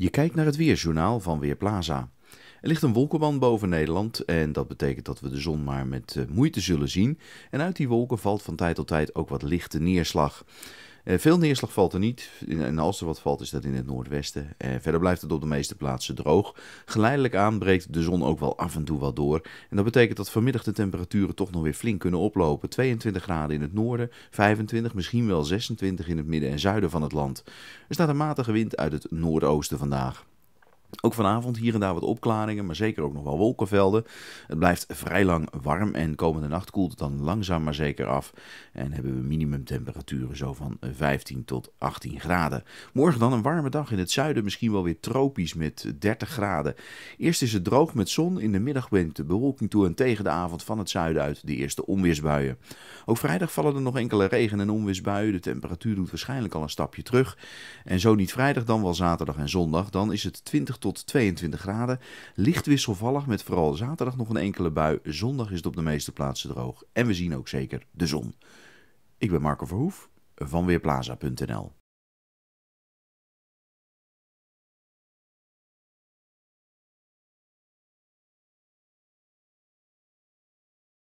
Je kijkt naar het weerjournaal van Weerplaza. Er ligt een wolkenband boven Nederland en dat betekent dat we de zon maar met eh, moeite zullen zien. En uit die wolken valt van tijd tot tijd ook wat lichte neerslag. Eh, veel neerslag valt er niet. En als er wat valt, is dat in het noordwesten. Eh, verder blijft het op de meeste plaatsen droog. Geleidelijk aan breekt de zon ook wel af en toe wel door. En dat betekent dat vanmiddag de temperaturen toch nog weer flink kunnen oplopen. 22 graden in het noorden, 25, misschien wel 26 in het midden en zuiden van het land. Er staat een matige wind uit het noordoosten vandaag. Ook vanavond hier en daar wat opklaringen, maar zeker ook nog wel wolkenvelden. Het blijft vrij lang warm en komende nacht koelt het dan langzaam maar zeker af. En hebben we minimumtemperaturen zo van 15 tot 18 graden. Morgen dan een warme dag in het zuiden, misschien wel weer tropisch met 30 graden. Eerst is het droog met zon, in de middag wint de bewolking toe en tegen de avond van het zuiden uit de eerste onweersbuien. Ook vrijdag vallen er nog enkele regen- en onweersbuien. De temperatuur doet waarschijnlijk al een stapje terug. En zo niet vrijdag, dan wel zaterdag en zondag. Dan is het 20 tot 22 graden. Licht wisselvallig met vooral zaterdag nog een enkele bui. Zondag is het op de meeste plaatsen droog. En we zien ook zeker de zon. Ik ben Marco Verhoef van Weerplaza.nl